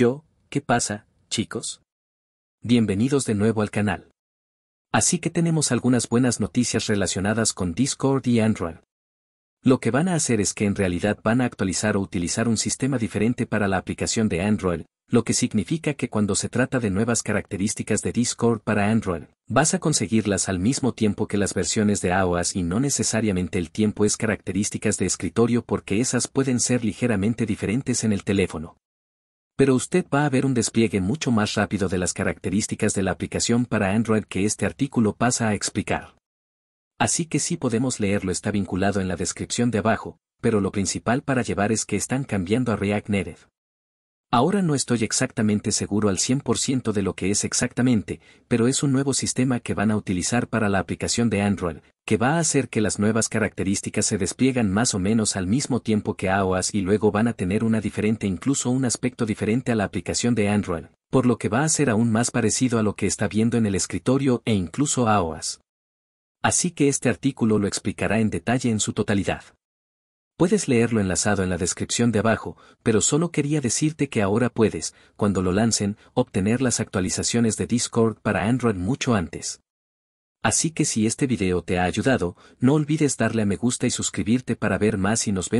Yo, ¿qué pasa, chicos? Bienvenidos de nuevo al canal. Así que tenemos algunas buenas noticias relacionadas con Discord y Android. Lo que van a hacer es que en realidad van a actualizar o utilizar un sistema diferente para la aplicación de Android, lo que significa que cuando se trata de nuevas características de Discord para Android, vas a conseguirlas al mismo tiempo que las versiones de iOS y no necesariamente el tiempo es características de escritorio porque esas pueden ser ligeramente diferentes en el teléfono pero usted va a ver un despliegue mucho más rápido de las características de la aplicación para Android que este artículo pasa a explicar. Así que sí podemos leerlo está vinculado en la descripción de abajo, pero lo principal para llevar es que están cambiando a React Native. Ahora no estoy exactamente seguro al 100% de lo que es exactamente, pero es un nuevo sistema que van a utilizar para la aplicación de Android, que va a hacer que las nuevas características se despliegan más o menos al mismo tiempo que AOAS y luego van a tener una diferente incluso un aspecto diferente a la aplicación de Android, por lo que va a ser aún más parecido a lo que está viendo en el escritorio e incluso iOS. Así que este artículo lo explicará en detalle en su totalidad. Puedes leerlo enlazado en la descripción de abajo, pero solo quería decirte que ahora puedes, cuando lo lancen, obtener las actualizaciones de Discord para Android mucho antes. Así que si este video te ha ayudado, no olvides darle a me gusta y suscribirte para ver más y nos vemos.